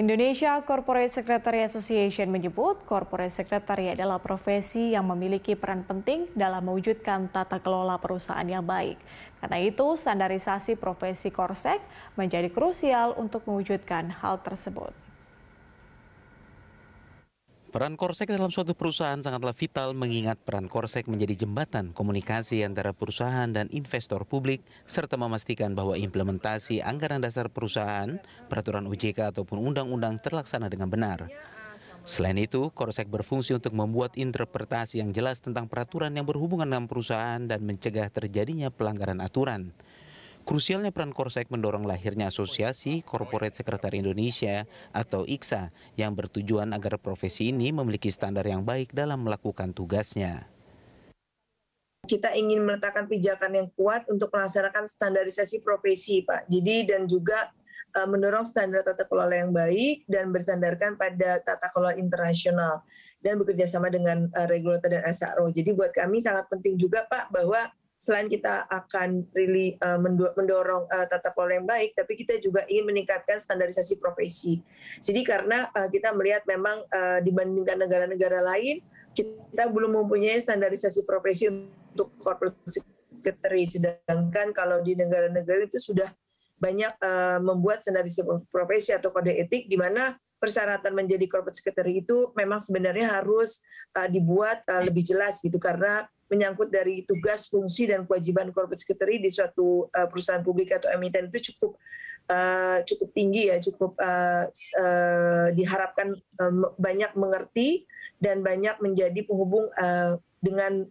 Indonesia Corporate Secretary Association menyebut corporate secretary adalah profesi yang memiliki peran penting dalam mewujudkan tata kelola perusahaan yang baik. Karena itu, standarisasi profesi korsek menjadi krusial untuk mewujudkan hal tersebut. Peran Korsek dalam suatu perusahaan sangatlah vital mengingat peran Korsek menjadi jembatan komunikasi antara perusahaan dan investor publik serta memastikan bahwa implementasi anggaran dasar perusahaan, peraturan UJK ataupun undang-undang terlaksana dengan benar. Selain itu, Korsek berfungsi untuk membuat interpretasi yang jelas tentang peraturan yang berhubungan dengan perusahaan dan mencegah terjadinya pelanggaran aturan. Krusialnya peran Korsek mendorong lahirnya Asosiasi Corporate Sekretaris Indonesia atau IKSA yang bertujuan agar profesi ini memiliki standar yang baik dalam melakukan tugasnya. Kita ingin meletakkan pijakan yang kuat untuk melaksanakan standarisasi profesi, Pak. Jadi dan juga eh, mendorong standar tata kelola yang baik dan bersandarkan pada tata kelola internasional dan bekerjasama dengan eh, regulator dan SRO. Jadi buat kami sangat penting juga Pak bahwa selain kita akan really uh, mendorong uh, eh, tata kelola yang baik, tapi kita juga ingin meningkatkan standarisasi profesi. Jadi karena uh, kita melihat memang uh, dibandingkan negara-negara lain, kita belum mempunyai standarisasi profesi untuk corporate secretary. Sedangkan kalau di negara-negara itu sudah banyak uh, membuat standarisasi profesi atau kode etik di mana persyaratan menjadi corporate secretary itu memang sebenarnya harus uh, dibuat uh, lebih jelas gitu karena menyangkut dari tugas, fungsi dan kewajiban corporate secretary di suatu uh, perusahaan publik atau emiten itu cukup uh, cukup tinggi ya, cukup uh, uh, diharapkan uh, banyak mengerti dan banyak menjadi penghubung uh, dengan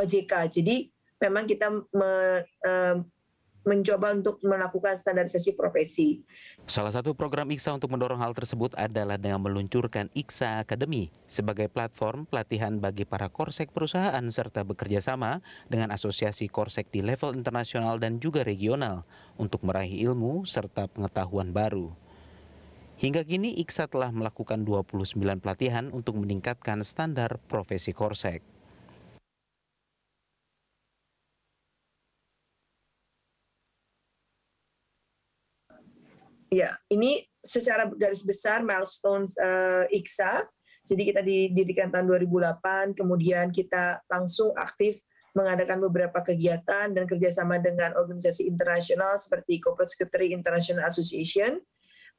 OJK. Jadi memang kita me, uh, mencoba untuk melakukan standarisasi profesi. Salah satu program IKSA untuk mendorong hal tersebut adalah dengan meluncurkan IKSA Academy sebagai platform pelatihan bagi para korsek perusahaan serta bekerja sama dengan asosiasi korsek di level internasional dan juga regional untuk meraih ilmu serta pengetahuan baru. Hingga kini IKSA telah melakukan 29 pelatihan untuk meningkatkan standar profesi korsek. Ya, ini secara garis besar milestones uh, eh, IKSA. Jadi kita didirikan tahun 2008, kemudian kita langsung aktif mengadakan beberapa kegiatan dan kerjasama dengan organisasi internasional seperti Corporate Secretary International Association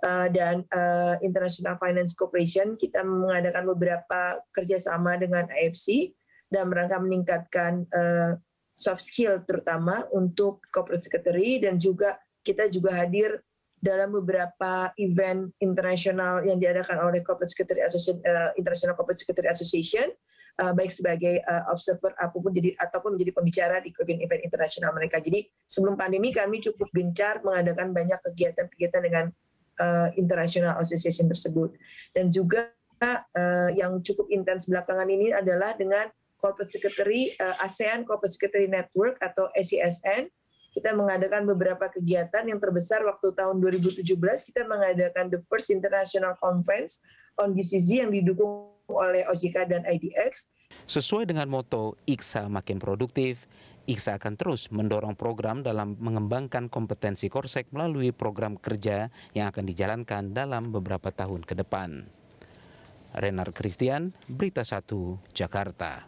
uh, dan uh, International Finance Corporation. Kita mengadakan beberapa kerjasama dengan AFC dan rangka meningkatkan uh, soft skill terutama untuk Corporate Secretary dan juga kita juga hadir dalam beberapa event internasional yang diadakan oleh Corporate Secretary Association, uh, International Corporate Secretary Association, uh, baik sebagai uh, observer apapun jadi ataupun menjadi pembicara di event-event internasional mereka. Jadi sebelum pandemi kami cukup gencar mengadakan banyak kegiatan-kegiatan dengan uh, International Association tersebut. Dan juga uh, yang cukup intens belakangan ini adalah dengan Corporate Secretary uh, ASEAN Corporate Secretary Network atau ACSN kita mengadakan beberapa kegiatan yang terbesar waktu tahun 2017 kita mengadakan the first international conference on GCC yang didukung oleh OJK dan IDX. Sesuai dengan moto IKSA makin produktif, IKSA akan terus mendorong program dalam mengembangkan kompetensi Korsek melalui program kerja yang akan dijalankan dalam beberapa tahun ke depan. Renar Christian, Berita 1, Jakarta.